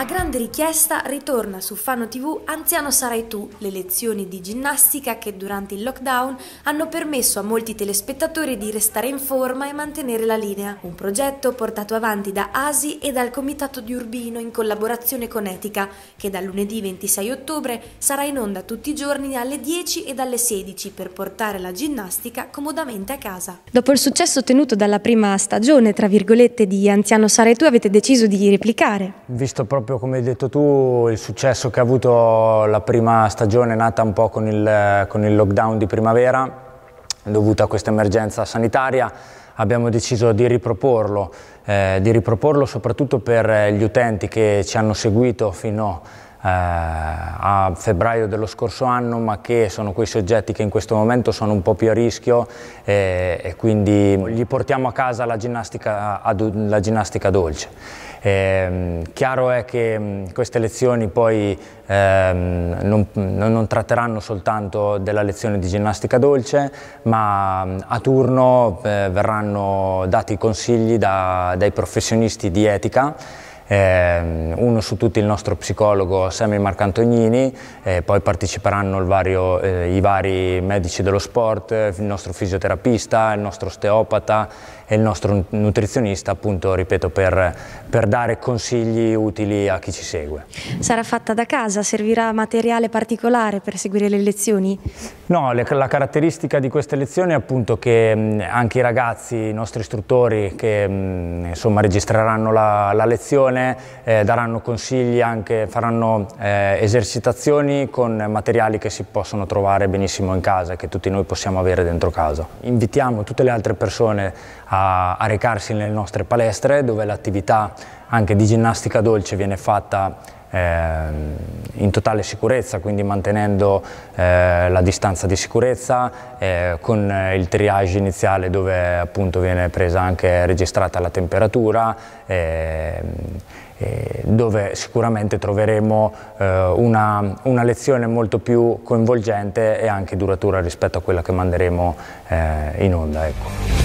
A grande richiesta ritorna su Fano TV Anziano sarai tu, le lezioni di ginnastica che durante il lockdown hanno permesso a molti telespettatori di restare in forma e mantenere la linea. Un progetto portato avanti da ASI e dal Comitato di Urbino in collaborazione con Etica, che dal lunedì 26 ottobre sarà in onda tutti i giorni alle 10 e alle 16 per portare la ginnastica comodamente a casa. Dopo il successo ottenuto dalla prima stagione, tra virgolette, di Anziano sarai tu avete deciso di replicare. Visto proprio proprio come hai detto tu, il successo che ha avuto la prima stagione nata un po' con il, con il lockdown di primavera, dovuta a questa emergenza sanitaria, abbiamo deciso di riproporlo, eh, di riproporlo soprattutto per eh, gli utenti che ci hanno seguito fino a eh, a febbraio dello scorso anno ma che sono quei soggetti che in questo momento sono un po' più a rischio eh, e quindi gli portiamo a casa la ginnastica, la ginnastica dolce. Eh, chiaro è che mm, queste lezioni poi eh, non, non, tratteranno soltanto della lezione di ginnastica dolce, ma mm, a turno eh, verranno dati consigli da, dai professionisti di etica ehm, uno su tutti il nostro psicologo Sammy Marcantognini, eh, poi parteciperanno vario, eh, i vari medici dello sport, il nostro fisioterapista, il nostro osteopata e il nostro nutrizionista, appunto, ripeto, per, per dare consigli utili a chi ci segue. Sarà fatta da casa? Servirà materiale particolare per seguire le lezioni? No, le, la caratteristica di queste lezioni è appunto che mh, mm, anche i ragazzi, i nostri istruttori che mh, mm, insomma registreranno la, la lezione, formazione, eh, daranno consigli, anche, faranno eh, esercitazioni con materiali che si possono trovare benissimo in casa, che tutti noi possiamo avere dentro casa. Invitiamo tutte le altre persone a, a recarsi nelle nostre palestre dove l'attività anche di ginnastica dolce viene fatta Ehm, in totale sicurezza, quindi mantenendo eh, la distanza di sicurezza eh, con il triage iniziale dove appunto viene presa anche registrata la temperatura ehm, dove sicuramente troveremo eh, una, una, lezione molto più coinvolgente e anche duratura rispetto a quella che manderemo in onda. Ecco.